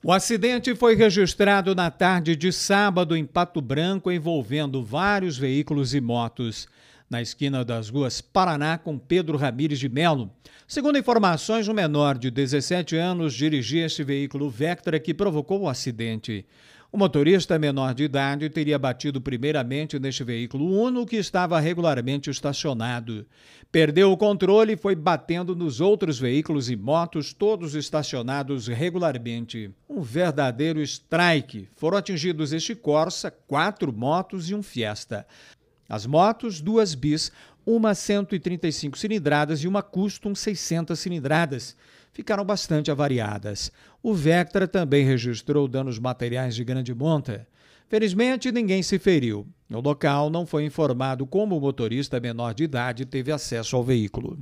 O acidente foi registrado na tarde de sábado em Pato Branco, envolvendo vários veículos e motos, na esquina das ruas Paraná com Pedro Ramires de Melo. Segundo informações, um menor de 17 anos dirigia este veículo Vectra que provocou o acidente. O motorista menor de idade teria batido primeiramente neste veículo Uno que estava regularmente estacionado. Perdeu o controle e foi batendo nos outros veículos e motos, todos estacionados regularmente um verdadeiro strike. Foram atingidos este Corsa, quatro motos e um Fiesta. As motos, duas bis, uma 135 cilindradas e uma Custom 600 cilindradas. Ficaram bastante avariadas. O Vectra também registrou danos materiais de grande monta. Felizmente, ninguém se feriu. No local, não foi informado como o motorista menor de idade teve acesso ao veículo.